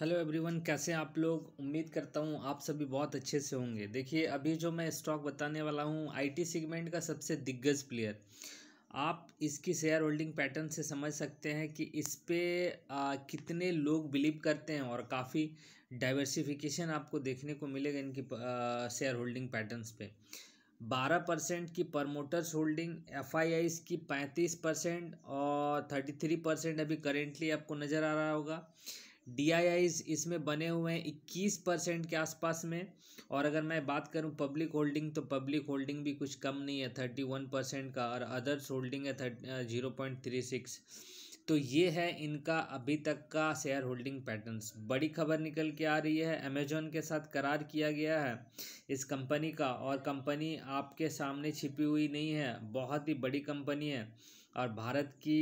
hello everyone कैसे हैं आप लोग उम्मीद करता हूँ आप सभी बहुत अच्छे से होंगे देखिए अभी जो मैं स्टॉक बताने वाला हूँ आईटी सेगमेंट का सबसे दिग्गज प्लेयर आप इसकी शेयर होल्डिंग पैटर्न से समझ सकते हैं कि इस पर कितने लोग बिलीव करते हैं और काफ़ी डाइवर्सिफिकेशन आपको देखने को मिलेगा इनकी शेयर होल्डिंग पैटर्नस पे बारह परसेंट की promoters holding F I I की पैंतीस परसेंट और थर्टी थ्री परसेंट अभी करेंटली आपको नज़र आ रहा होगा डी इसमें बने हुए हैं इक्कीस परसेंट के आसपास में और अगर मैं बात करूं पब्लिक होल्डिंग तो पब्लिक होल्डिंग भी कुछ कम नहीं है थर्टी वन परसेंट का और अदर्स होल्डिंग है thirty zero point three six तो ये है इनका अभी तक का शेयर होल्डिंग पैटर्न्स बड़ी खबर निकल के आ रही है अमेजोन के साथ करार किया गया है इस कंपनी का और कंपनी आपके सामने छिपी हुई नहीं है बहुत ही बड़ी कंपनी है और भारत की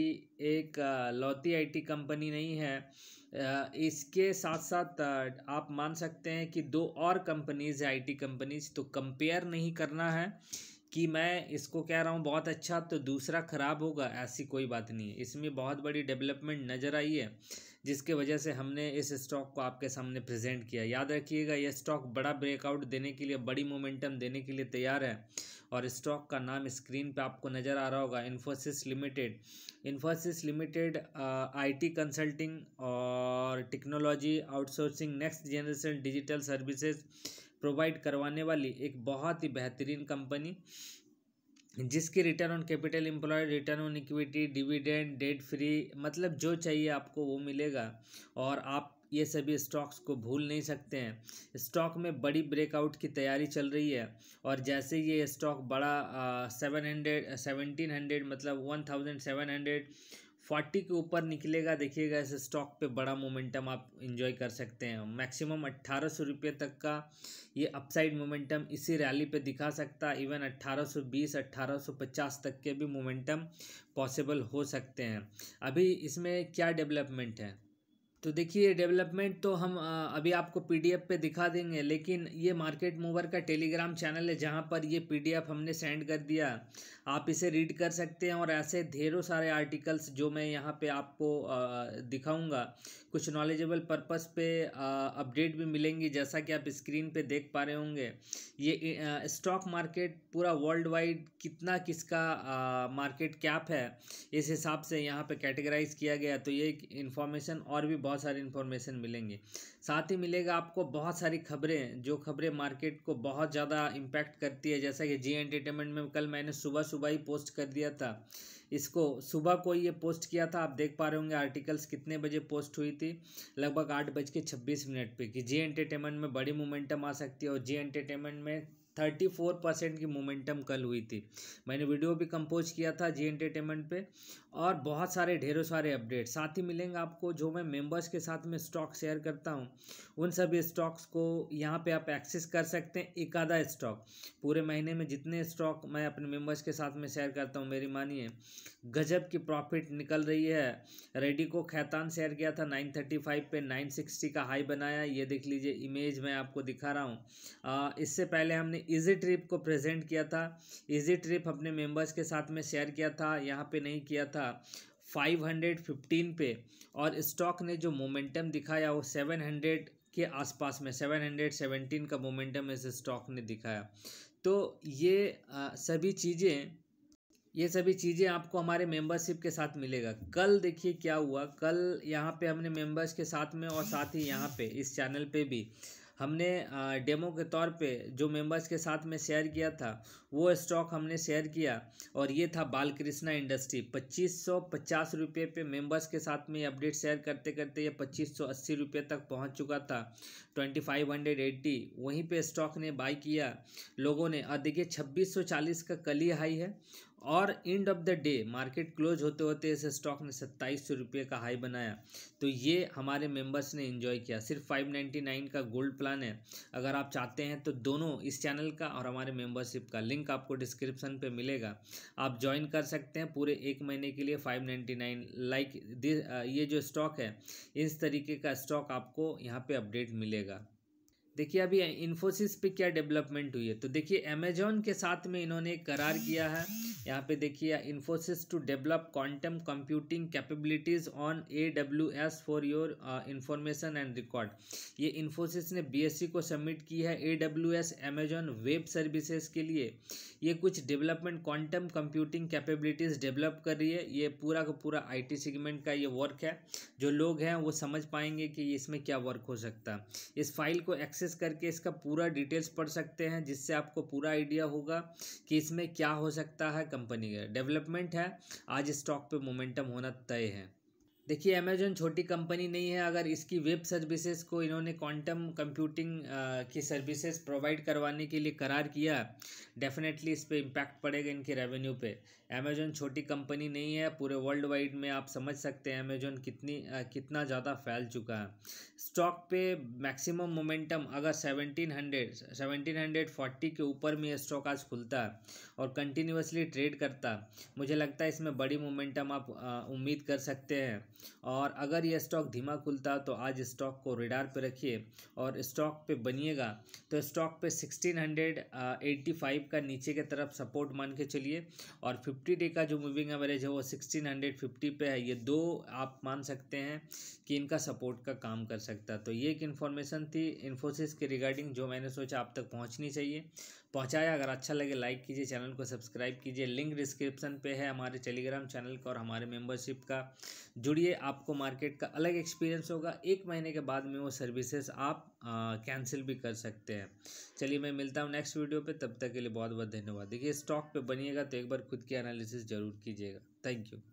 एक लौती आईटी कंपनी नहीं है इसके साथ साथ आप मान सकते हैं कि दो और कंपनीज़ है आईटी कंपनीज़ तो कंपेयर नहीं करना है कि मैं इसको कह रहा हूँ बहुत अच्छा तो दूसरा ख़राब होगा ऐसी कोई बात नहीं है इसमें बहुत बड़ी डेवलपमेंट नज़र आई है जिसके वजह से हमने इस स्टॉक को आपके सामने प्रेजेंट किया याद रखिएगा यह स्टॉक बड़ा ब्रेकआउट देने के लिए बड़ी मोमेंटम देने के लिए तैयार है और स्टॉक का नाम स्क्रीन पे आपको नज़र आ रहा होगा Infosys limited Infosys limited IT consulting और technology outsourcing next generation digital services provide करवाने वाली एक बहुत ही बेहतरीन कंपनी जिसकी return on capital employ return on equity dividend debt free मतलब जो चाहिए आपको वो मिलेगा और आप ये सभी स्टॉक्स को भूल नहीं सकते हैं स्टॉक में बड़ी ब्रेकआउट की तैयारी चल रही है और जैसे ये स्टॉक बड़ा सेवन हंड्रेड सेवनटीन हंड्रेड मतलब one thousand seven hundred forty के ऊपर निकलेगा देखिएगा ऐसे स्टॉक पे बड़ा मोमेंटम आप इन्जॉय कर सकते हैं मैक्सिमम अट्ठारह सौ रुपये तक का ये अपसाइड मोमेंटम इसी रैली पे दिखा सकता है इवन अट्ठारह सौ बीस अट्ठारह सौ पचास तक के भी मोमेंटम पॉसिबल हो सकते हैं अभी इसमें क्या डेवलपमेंट है तो देखिए डेवलपमेंट तो हम अभी आपको पीडीएफ पे दिखा देंगे लेकिन ये मार्केट मूवर का टेलीग्राम चैनल है जहाँ पर ये पीडीएफ हमने सेंड कर दिया आप इसे रीड कर सकते हैं और ऐसे ढेरों सारे आर्टिकल्स जो मैं यहाँ पे आपको दिखाऊंगा कुछ नॉलेजेबल पर्पस पे अपडेट भी मिलेंगी जैसा कि आप स्क्रीन पे देख पा रहे होंगे ये स्टॉक मार्केट पूरा वर्ल्ड वाइड कितना किसका मार्केट कैप है इस हिसाब से यहाँ पर कैटेगराइज किया गया तो ये इन्फॉर्मेशन और भी बहुत बहुत सारी इन्फॉर्मेशन मिलेंगे साथ ही मिलेगा आपको बहुत सारी खबरें जो खबरें मार्केट को बहुत ज़्यादा इम्पैक्ट करती है जैसा कि जी एंटरटेनमेंट में कल मैंने सुबह सुबह ही पोस्ट कर दिया था इसको सुबह को ये पोस्ट किया था आप देख पा रहे होंगे आर्टिकल्स कितने बजे पोस्ट हुई थी लगभग आठ बज के छब्बीस मिनट पर कि जी एंटरटेनमेंट में बड़ी मोमेंटम आ सकती है और जी एंटरटेनमेंट में थर्टी फोर परसेंट की मोमेंटम कल हुई थी मैंने वीडियो भी कंपोज किया था जी एंटरटेनमेंट पे और बहुत सारे ढेरों सारे अपडेट साथ ही मिलेंगे आपको जो मैं मेंबर्स के साथ में स्टॉक शेयर करता हूँ उन सभी स्टॉक्स को यहाँ पे आप एक्सेस कर सकते हैं एक आधा स्टॉक पूरे महीने में जितने स्टॉक मैं अपने मेम्बर्स के साथ में शेयर करता हूँ मेरी मानिए गजब की प्रॉफिट निकल रही है रेडी को खैतान शेयर किया था नाइन थर्टी फाइव पे नाइन सिक्सटी का हाई बनाया ये देख लीजिए इमेज मैं आपको दिखा रहा हूँ इससे पहले हमने इजी ट्रिप को प्रेजेंट किया था इजी ट्रिप अपने मेंबर्स के साथ में शेयर किया था यहाँ पे नहीं किया था 515 पे और स्टॉक ने जो मोमेंटम दिखाया वो 700 के आसपास में 717 का मोमेंटम इस स्टॉक ने दिखाया तो ये आ, सभी चीज़ें ये सभी चीज़ें आपको हमारे मेंबरशिप के साथ मिलेगा कल देखिए क्या हुआ कल यहाँ पे हमने मेंबर्स के साथ में और साथ ही यहाँ पे इस चैनल पे भी हमने डेमो के तौर पे जो मेंबर्स के साथ में शेयर किया था वो स्टॉक हमने शेयर किया और ये था बालकृष्णा इंडस्ट्री पच्चीस सौ पचास रुपये पे मेंबर्स के साथ में ये अपडेट शेयर करते करते ये पच्चीस सौ अस्सी रुपये तक पहुंच चुका था ट्वेंटी फाइव हंड्रेड एट्टी वहीं पर स्टॉक ने बाई किया लोगों ने और देखिए छब्बीस सौ चालीस का कली हाई है और end of the day market close होते होते इस स्टॉक ने सत्ताईस सौ रुपये का हाई बनाया तो ये हमारे मेंबर्स ने इन्जॉय किया सिर्फ फाइव नाइन्टी नाइन का गोल्ड प्लान है अगर आप चाहते हैं तो दोनों इस चैनल का और हमारे मेंबरशिप का लिंक आपको डिस्क्रिप्शन पे मिलेगा आप ज्वाइन कर सकते हैं पूरे एक महीने के लिए फाइव नाइन्टी नाइन लाइक ये जो स्टॉक है इस तरीके का स्टॉक आपको यहाँ पर अपडेट मिलेगा देखिए अभी इन्फोसिस पे क्या डेवलपमेंट हुई है तो देखिए अमेजोन के साथ में इन्होंने करार किया है यहाँ पे देखिए Infosys to develop quantum computing capabilities on A W S for your information and record ये इन्फोसिस ने बी e को सबमिट की है A W S Amazon web services के लिए ये कुछ development quantum computing capabilities develop कर रही है ये पूरा का पूरा आई टी सेगमेंट का ये वर्क है जो लोग हैं वो समझ पाएंगे कि इसमें क्या वर्क हो सकता है इस फाइल को एक्सेस एक्सेस करके इसका पूरा डिटेल्स पढ़ सकते हैं जिससे आपको पूरा आइडिया होगा कि इसमें क्या हो सकता है कंपनी का डेवलपमेंट है आज स्टॉक पे मोमेंटम होना तय है देखिए अमेजोन छोटी कंपनी नहीं है अगर इसकी वेब सर्विसेज को इन्होंने क्वांटम कंप्यूटिंग की सर्विसेज प्रोवाइड करवाने के लिए करार किया डेफिनेटली इस पर इम्पैक्ट पड़ेगा इनके रेवेन्यू पे अमेजोन छोटी कंपनी नहीं है पूरे वर्ल्ड वाइड में आप समझ सकते हैं अमेजोन कितनी आ, कितना ज़्यादा फैल चुका है स्टॉक पे मैक्सिमम मोमेंटम अगर seventeen hundred seventeen hundred forty के ऊपर में स्टॉक आज खुलता और कंटिन्यूसली ट्रेड करता मुझे लगता है इसमें बड़ी मोमेंटम आप आ, उम्मीद कर सकते हैं और अगर ये स्टॉक धीमा खुलता तो आज स्टॉक को रेडार पे रखिए और स्टॉक पे बनिएगा तो स्टॉक पे 1685 का नीचे के तरफ सपोर्ट मान के चलिए और 50 डे का जो मूविंग एवरेज है वो 1650 पे है ये दो आप मान सकते हैं कि इनका सपोर्ट का काम कर सकता तो ये एक इन्फॉर्मेशन थी इन्फोसिस के रिगार्डिंग जो मैंने सोचा आप तक पहुँचनी चाहिए पहुँचाया अगर अच्छा लगे लाइक कीजिए चैनल को सब्सक्राइब कीजिए लिंक डिस्क्रिप्शन पर है हमारे टेलीग्राम चैनल का और हमारे मेम्बरशिप का जुड़ी लिए आपको मार्केट का अलग एक्सपीरियंस होगा एक महीने के बाद में वो सर्विसेज आप कैंसिल भी कर सकते हैं चलिए मैं मिलता हूँ नेक्स्ट वीडियो पे तब तक के लिए बहुत बहुत धन्यवाद देखिए स्टॉक पे बनिएगा तो एक बार खुद की एनालिसिस ज़रूर कीजिएगा थैंक यू